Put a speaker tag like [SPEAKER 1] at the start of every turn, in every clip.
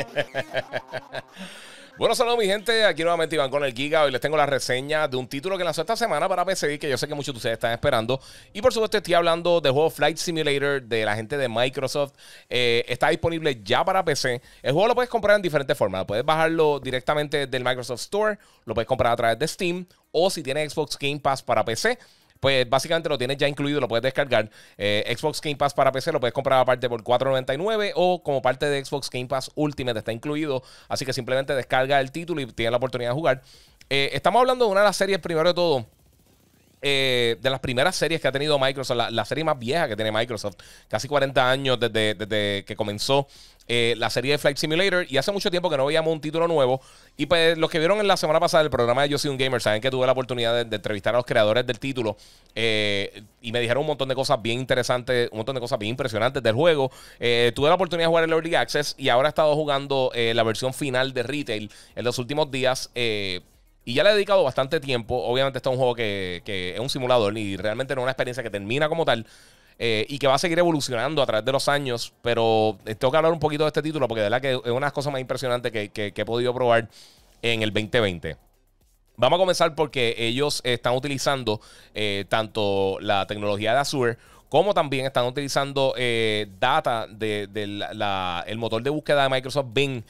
[SPEAKER 1] Bueno, saludos mi gente, aquí nuevamente Iván con el Giga. Hoy les tengo la reseña de un título que lanzó esta semana para PC que yo sé que muchos de ustedes están esperando. Y por supuesto estoy hablando del juego Flight Simulator de la gente de Microsoft. Eh, está disponible ya para PC. El juego lo puedes comprar en diferentes formas. Puedes bajarlo directamente del Microsoft Store, lo puedes comprar a través de Steam o si tienes Xbox Game Pass para PC, pues básicamente lo tienes ya incluido, lo puedes descargar. Eh, Xbox Game Pass para PC lo puedes comprar aparte por $4.99 o como parte de Xbox Game Pass Ultimate está incluido. Así que simplemente descarga el título y tienes la oportunidad de jugar. Eh, estamos hablando de una de las series, primero de todo, eh, de las primeras series que ha tenido Microsoft, la, serie más vieja que tiene Microsoft, casi 40 años desde, que comenzó eh, la serie de Flight Simulator y hace mucho tiempo que no veíamos un título nuevo. Y pues los que vieron en la semana pasada el programa de Yo Soy un Gamer saben que tuve la oportunidad de, entrevistar a los creadores del título eh, y me dijeron un montón de cosas bien interesantes, un montón de cosas bien impresionantes del juego. tuve la oportunidad de jugar el Early Access y ahora he estado jugando la versión final de Retail en los últimos días. Y ya le he dedicado bastante tiempo. Obviamente, está un juego que, es un simulador y realmente no es una experiencia que termina como tal. Eh, y que va a seguir evolucionando a través de los años. Pero eh, tengo que hablar un poquito de este título porque de verdad que es una de las cosas más impresionantes que, he podido probar en el 2020. Vamos a comenzar porque ellos están utilizando eh, tanto la tecnología de Azure como también están utilizando data del la, motor de búsqueda de Microsoft Bing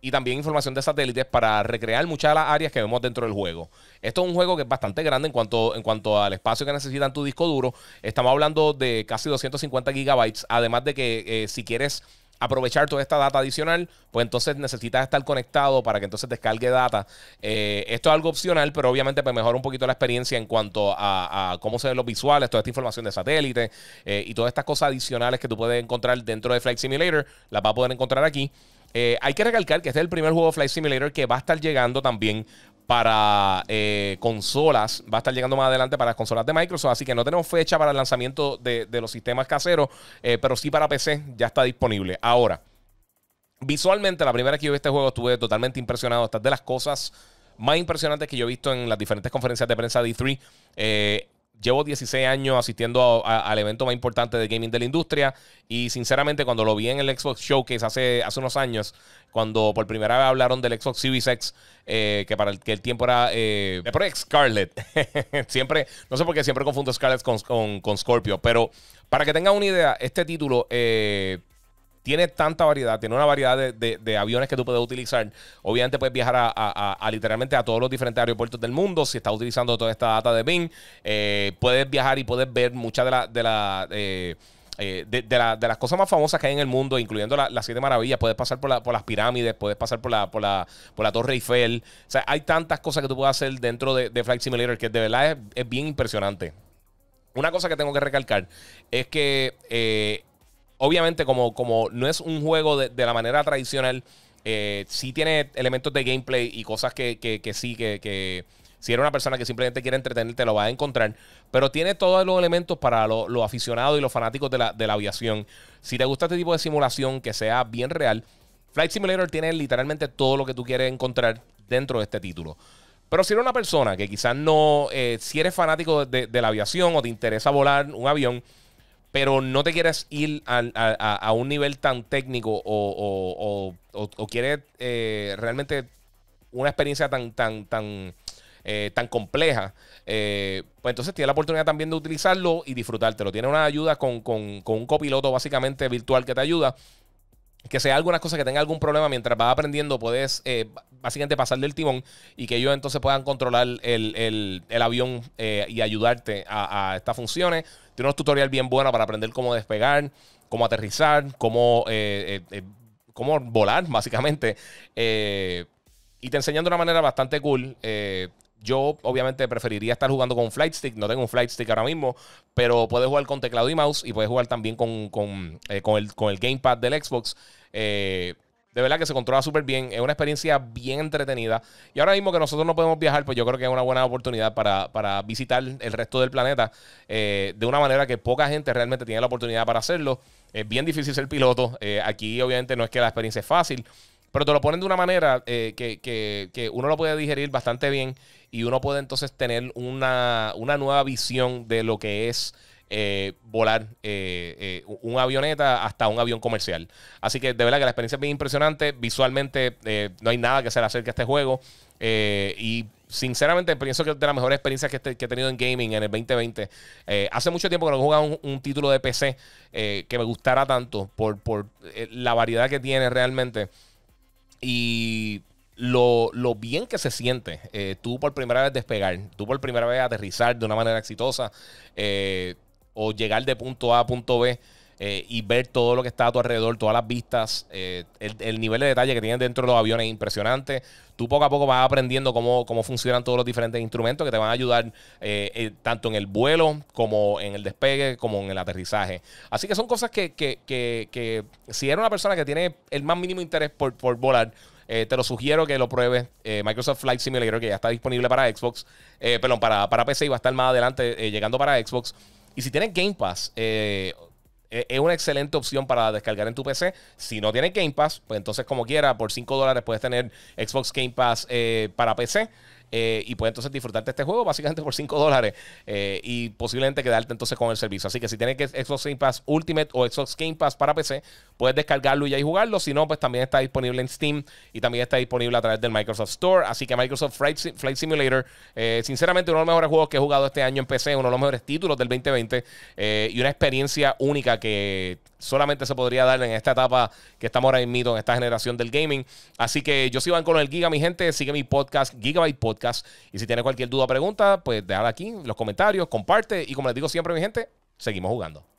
[SPEAKER 1] y también información de satélites para recrear muchas de las áreas que vemos dentro del juego. Esto es un juego que es bastante grande en cuanto, en cuanto al espacio que necesitan tu disco duro. Estamos hablando de casi 250 gigabytes, además de que eh, si quieres aprovechar toda esta data adicional, pues entonces necesitas estar conectado para que entonces descargue data. Eh, esto es algo opcional, pero obviamente pues mejora un poquito la experiencia en cuanto a, cómo se ven los visuales, toda esta información de satélite eh, y todas estas cosas adicionales que tú puedes encontrar dentro de Flight Simulator, las vas a poder encontrar aquí. Eh, hay que recalcar que este es el primer juego de Flight Simulator que va a estar llegando también para eh, consolas. Va a estar llegando más adelante para las consolas de Microsoft. Así que no tenemos fecha para el lanzamiento de, los sistemas caseros, eh, pero sí para PC ya está disponible. Ahora, visualmente, la primera vez que yo vi este juego estuve totalmente impresionado. Estas de las cosas más impresionantes que yo he visto en las diferentes conferencias de prensa de E3 llevo 16 años asistiendo al evento más importante de gaming de la industria y sinceramente cuando lo vi en el Xbox Showcase hace, hace unos años, cuando por primera vez hablaron del Xbox Series X, eh, que para el, que el tiempo era eh, Scarlett, siempre, no sé por qué siempre confundo Scarlett con, con, con, Scorpio, pero para que tengan una idea, este título eh, tiene tanta variedad, tiene una variedad de, aviones que tú puedes utilizar. Obviamente puedes viajar a, literalmente a todos los diferentes aeropuertos del mundo si estás utilizando toda esta data de Bing. Eh, puedes viajar y puedes ver muchas de, de, eh, eh, de, las cosas más famosas que hay en el mundo, incluyendo las siete maravillas. Puedes pasar por, las pirámides, puedes pasar por la, Torre Eiffel. O sea, hay tantas cosas que tú puedes hacer dentro de, Flight Simulator que de verdad es, bien impresionante. Una cosa que tengo que recalcar es que Obviamente, como, como no es un juego de, la manera tradicional, eh, sí tiene elementos de gameplay y cosas que, sí, que, si eres una persona que simplemente quiere entretenerte, lo va a encontrar. Pero tiene todos los elementos para los aficionados y los fanáticos de la, aviación. Si te gusta este tipo de simulación que sea bien real, Flight Simulator tiene literalmente todo lo que tú quieres encontrar dentro de este título. Pero si eres una persona que quizás no, eh, si eres fanático de, de, la aviación o te interesa volar un avión, pero no te quieres ir a, a, un nivel tan técnico o, o, quieres eh, realmente una experiencia tan, tan, tan, eh, tan compleja, eh, pues entonces tienes la oportunidad también de utilizarlo y disfrutártelo. Tiene una ayuda con, con, un copiloto básicamente virtual que te ayuda que sea alguna cosa que tenga algún problema mientras vas aprendiendo, puedes eh, básicamente pasarle el timón y que ellos entonces puedan controlar el, avión eh, y ayudarte a, estas funciones. Tiene unos tutoriales bien buenos para aprender cómo despegar, cómo aterrizar, cómo, eh, cómo volar, básicamente. y te enseñando de una manera bastante cool. Yo obviamente preferiría estar jugando con un flight stick. No tengo un flight stick ahora mismo, pero puedes jugar con teclado y mouse y puedes jugar también con, con, eh, el, gamepad del Xbox. Eh, de verdad que se controla súper bien. Es una experiencia bien entretenida. Y ahora mismo que nosotros no podemos viajar, pues yo creo que es una buena oportunidad para, visitar el resto del planeta eh, de una manera que poca gente realmente tiene la oportunidad para hacerlo. Es bien difícil ser piloto. aquí obviamente no es que la experiencia es fácil. Pero te lo ponen de una manera eh, que, uno lo puede digerir bastante bien y uno puede entonces tener una, nueva visión de lo que es eh, volar eh, eh, un avioneta hasta un avión comercial. Así que de verdad que la experiencia es bien impresionante. Visualmente no hay nada que se le acerque a este juego. y sinceramente pienso que es de las mejores experiencias que, he tenido en gaming en el 2020. hace mucho tiempo que no he un, un título de PC que me gustara tanto por, la variedad que tiene realmente. Y lo, bien que se siente eh, tú por primera vez despegar, tú por primera vez aterrizar de una manera exitosa eh, o llegar de punto A a punto B. Eh, y ver todo lo que está a tu alrededor, todas las vistas, eh, el, nivel de detalle que tienen dentro de los aviones es impresionante. Tú poco a poco vas aprendiendo cómo, funcionan todos los diferentes instrumentos que te van a ayudar eh, tanto en el vuelo como en el despegue, como en el aterrizaje. Así que son cosas que, si eres una persona que tiene el más mínimo interés por, por volar, te lo sugiero que lo pruebes. Microsoft Flight Simulator, que ya está disponible para Xbox, eh, perdón, para, para PC y va a estar más adelante llegando para Xbox. Y si tienes Game Pass, es una excelente opción para descargar en tu PC. Si no tienes Game Pass, pues entonces como quiera, por 5 dólares puedes tener Xbox Game Pass eh, para PC. Eh, y puedes entonces disfrutarte este juego básicamente por 5 dólares eh, y posiblemente quedarte entonces con el servicio. Así que si tienes que Xbox Game Pass Ultimate o Xbox Game Pass para PC, puedes descargarlo y ahí jugarlo. Si no, pues también está disponible en Steam y también está disponible a través del Microsoft Store. Así que Microsoft Flight, Simulator, eh, sinceramente uno de los mejores juegos que he jugado este año en PC, uno de los mejores títulos del 2020 y una experiencia única que solamente se podría dar en esta etapa que estamos ahora en mito, en esta generación del gaming. Así que yo soy Banco con el Giga, mi gente. Sigue mi podcast, Gigabyte Podcast y si tienes cualquier duda o pregunta, pues déjala aquí en los comentarios, comparte. Y como les digo siempre, mi gente, seguimos jugando.